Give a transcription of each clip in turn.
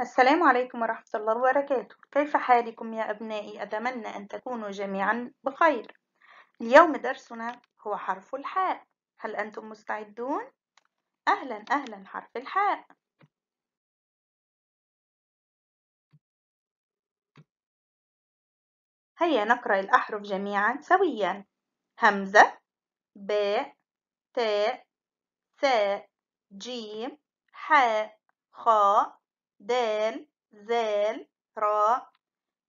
السلام عليكم ورحمة الله وبركاته كيف حالكم يا أبنائي أتمنى أن تكونوا جميعا بخير اليوم درسنا هو حرف الحاء هل أنتم مستعدون؟ أهلا أهلا حرف الحاء هيا نقرأ الأحرف جميعا سويا همزة باء تاء ثاء جيم حاء خاء دال زال راء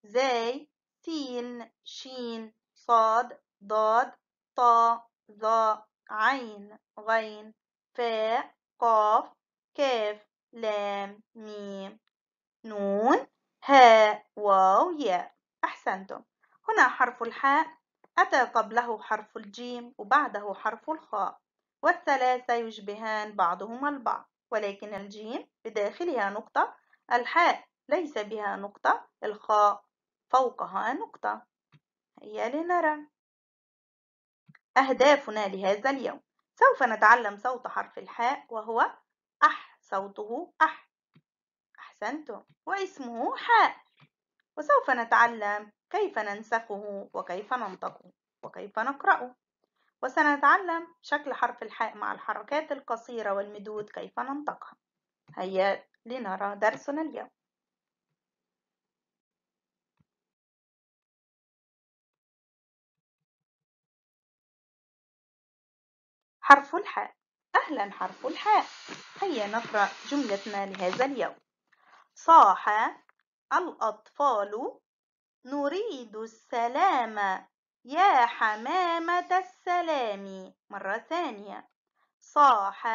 زاي سين شين صاد ضاد طاء ظاء عين غين فاء قاف كاف لام ميم نون هاء واو ياء أحسنتم هنا حرف الحاء أتى قبله حرف الجيم وبعده حرف الخاء والثلاثة يشبهان بعضهما البعض ولكن الجيم بداخلها نقطة الحاء ليس بها نقطة الخاء فوقها نقطة هيا لنرى أهدافنا لهذا اليوم سوف نتعلم صوت حرف الحاء وهو أح صوته أح أحسنتم واسمه حاء وسوف نتعلم كيف ننسخه وكيف ننطقه وكيف نقرأه وسنتعلم شكل حرف الحاء مع الحركات القصيرة والمدود كيف ننطقها هيا لنرى درسنا اليوم. حرف الحاء أهلا حرف الحاء هيا نقرأ جملتنا لهذا اليوم صاح الأطفال نريد السلام يا حمامة السلام مرة ثانية صاح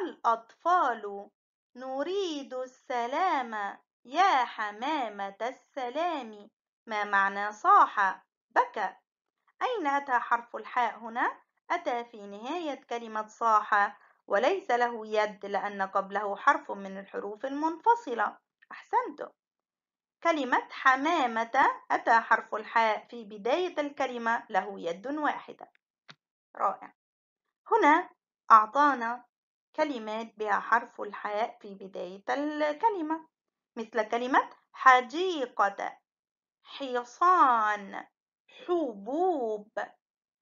الأطفال نريد السلام يا حمامة السلام ما معنى صاح بكى أين أتى حرف الحاء هنا؟ أتى في نهاية كلمة صاح وليس له يد لأن قبله حرف من الحروف المنفصلة أحسنت كلمة حمامة أتى حرف الحاء في بداية الكلمة له يد واحدة رائع هنا أعطانا كلمات بها حرف الحاء في بداية الكلمة مثل كلمة حديقة حصان حبوب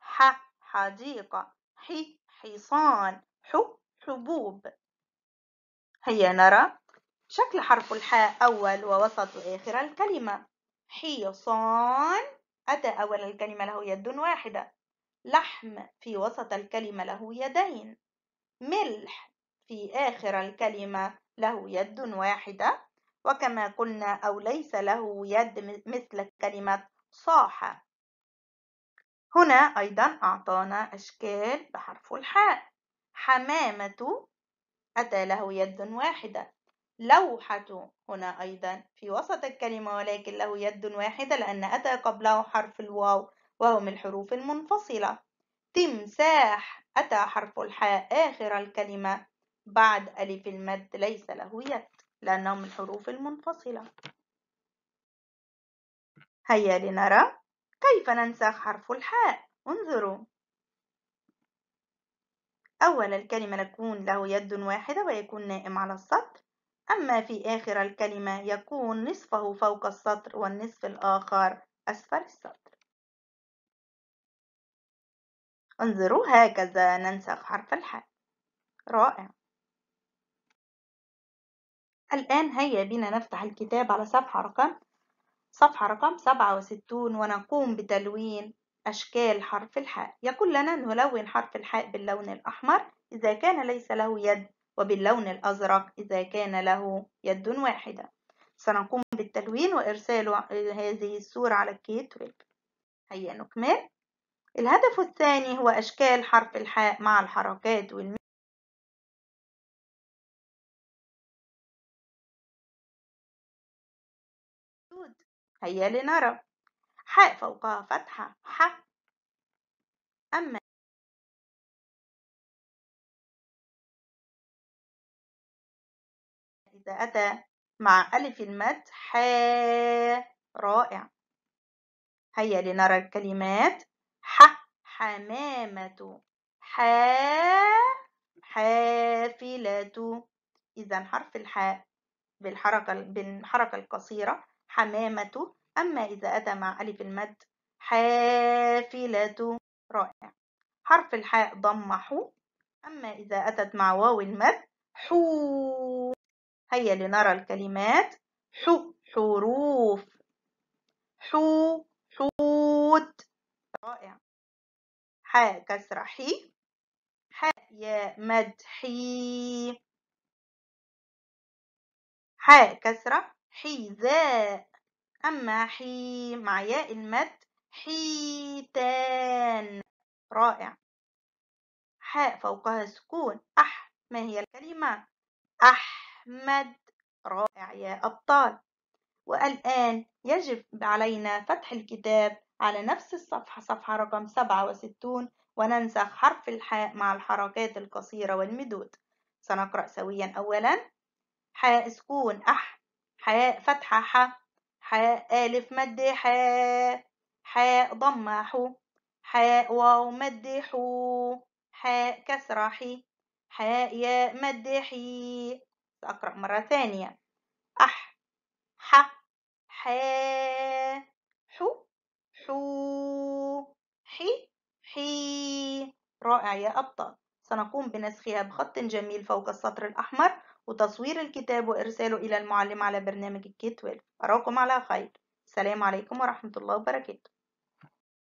ح حديقة ح حصان ح حبوب هيا نرى شكل حرف الحاء أول ووسط وآخر الكلمة حصان أتى أول الكلمة له يد واحدة لحم في وسط الكلمة له يدين ملح في آخر الكلمة له يد واحدة وكما قلنا أو ليس له يد مثل كلمة صاحة هنا أيضا أعطانا أشكال بحرف الحاء حمامة أتى له يد واحدة لوحة هنا أيضا في وسط الكلمة ولكن له يد واحدة لأن أتى قبله حرف الواو وهم الحروف المنفصلة تمساح أتى حرف الحاء آخر الكلمة بعد ألف المد ليس له يد لأنه من الحروف المنفصلة هيا لنرى كيف ننسخ حرف الحاء انظروا أول الكلمة يكون له يد واحدة ويكون نائم على السطر أما في آخر الكلمة يكون نصفه فوق السطر والنصف الآخر أسفل السطر انظروا هكذا ننسخ حرف الحاء رائع الآن هيا بنا نفتح الكتاب على صفحة رقم صفحة رقم سبعة وستون ونقوم بتلوين أشكال حرف الحاء يقول لنا نلون حرف الحاء باللون الأحمر إذا كان ليس له يد وباللون الأزرق إذا كان له يد واحدة سنقوم بالتلوين وإرسال هذه الصورة على كيت هيا نكمل الهدف الثاني هو إشكال حرف الحاء مع الحركات والمي هيا لنرى حاء فوقها فتحة ح أما إذا أتى مع ألف المد حاء رائع هيا لنرى الكلمات ح حمامة ح حافلة إذا حرف الحاء بالحركة بالحركة القصيرة حمامة أما إذا أتى مع ألف المد حافلة رائع حرف الحاء ضم حو أما إذا أتت مع واو المد حو هيا لنرى الكلمات حو حروف حو حوت رائع ح كسرة حي حاء ياء مد حي حاء كسرة حذاء أما حي مع ياء المد حيتان رائع حاء فوقها سكون أح ما هي الكلمة أحمد رائع يا أبطال والآن يجب علينا فتح الكتاب على نفس الصفحة صفحة رقم 67 وننسخ حرف الحاء مع الحركات القصيرة والمدود سنقرأ سويا أولا حاء سكون أح حاء فتحة ح حاء ألف مد حاء حاء ضمة حو حاء واو مد حو حاء كسرة حاء ياء مد حي سأقرأ مرة ثانية أح ح حاء حو حو حي حي رائع يا أبطال سنقوم بنسخها بخط جميل فوق السطر الأحمر وتصوير الكتاب وإرساله إلى المعلم على برنامج الكيتويل أراكم على خير السلام عليكم ورحمة الله وبركاته